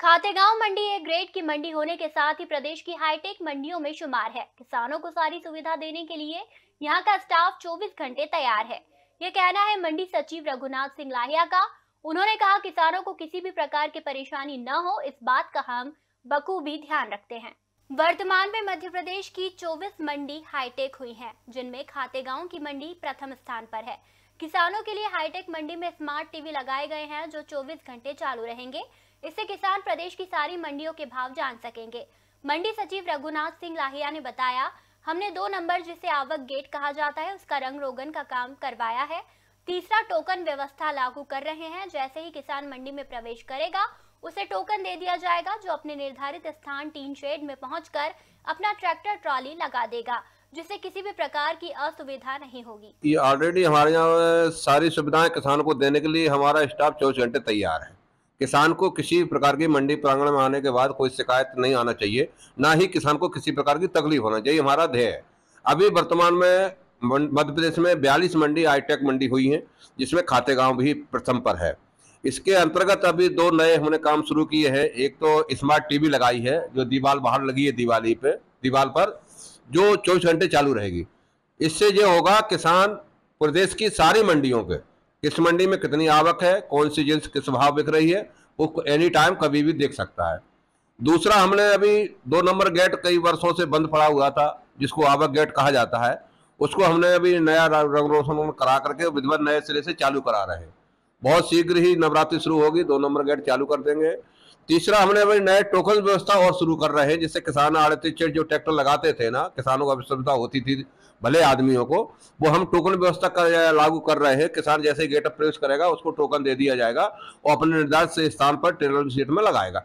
खातेगांव मंडी एक ग्रेड की मंडी होने के साथ ही प्रदेश की हाईटेक मंडियों में शुमार है किसानों को सारी सुविधा देने के लिए यहाँ का स्टाफ 24 घंटे तैयार है ये कहना है मंडी सचिव रघुनाथ सिंह लाहिया का उन्होंने कहा किसानों को किसी भी प्रकार की परेशानी न हो इस बात का हम बखूबी ध्यान रखते हैं वर्तमान में मध्य प्रदेश की 24 मंडी हाईटेक हुई हैं, जिनमें खातेगांव की मंडी प्रथम स्थान पर है किसानों के लिए हाईटेक मंडी में स्मार्ट टीवी लगाए गए हैं जो 24 घंटे चालू रहेंगे इससे किसान प्रदेश की सारी मंडियों के भाव जान सकेंगे मंडी सचिव रघुनाथ सिंह लाहिया ने बताया हमने दो नंबर जिसे आवक गेट कहा जाता है उसका रंग रोगन का काम करवाया है तीसरा टोकन व्यवस्था लागू कर रहे हैं जैसे ही किसान मंडी में प्रवेश करेगा उसे टोकन दे दिया जाएगा जो अपने निर्धारित स्थान टीन शेड में पहुंचकर अपना ट्रैक्टर ट्रॉली लगा देगा जिससे किसी भी प्रकार की असुविधा नहीं होगी ये ऑलरेडी हमारे यहाँ सारी सुविधाएं किसानों को देने के लिए हमारा स्टाफ चौबीस घंटे तैयार है किसान को किसी प्रकार की मंडी प्रांगण में आने के बाद कोई शिकायत नहीं आना चाहिए ना ही किसान को किसी प्रकार की तकलीफ होना चाहिए हमारा ध्येय है अभी वर्तमान में मध्य प्रदेश में बयालीस मंडी आईटेक मंडी हुई है जिसमें खाते गाँव भी प्रथम पर है इसके अंतर्गत अभी दो नए हमने काम शुरू किए हैं एक तो स्मार्ट टीवी लगाई है जो दीवाल बाहर लगी है दिवाली पे दीवाल पर जो चौबीस घंटे चालू रहेगी इससे ये होगा किसान प्रदेश की सारी मंडियों के किस मंडी में कितनी आवक है कौन सी जिन्स किस भाव बिक रही है वो एनी टाइम कभी भी देख सकता है दूसरा हमने अभी दो नंबर गेट कई वर्षों से बंद पड़ा हुआ था जिसको आवक गेट कहा जाता है उसको हमने अभी नया रंग रोशन करा करके विधिवत नए सिरे से चालू करा रहे हैं बहुत शीघ्र ही नवरात्रि शुरू होगी दो नंबर गेट चालू कर देंगे तीसरा हमने अभी नए टोकन व्यवस्था और शुरू कर रहे हैं जिससे किसान आड़तीचे जो ट्रैक्टर लगाते थे ना किसानों को सुविधा होती थी भले आदमियों को वो हम टोकन व्यवस्था कर लागू कर रहे हैं किसान जैसे गेट अप प्रवेश करेगा उसको टोकन दे दिया जाएगा और अपने निर्धारित स्थान पर ट्रेलर सीट में लगाएगा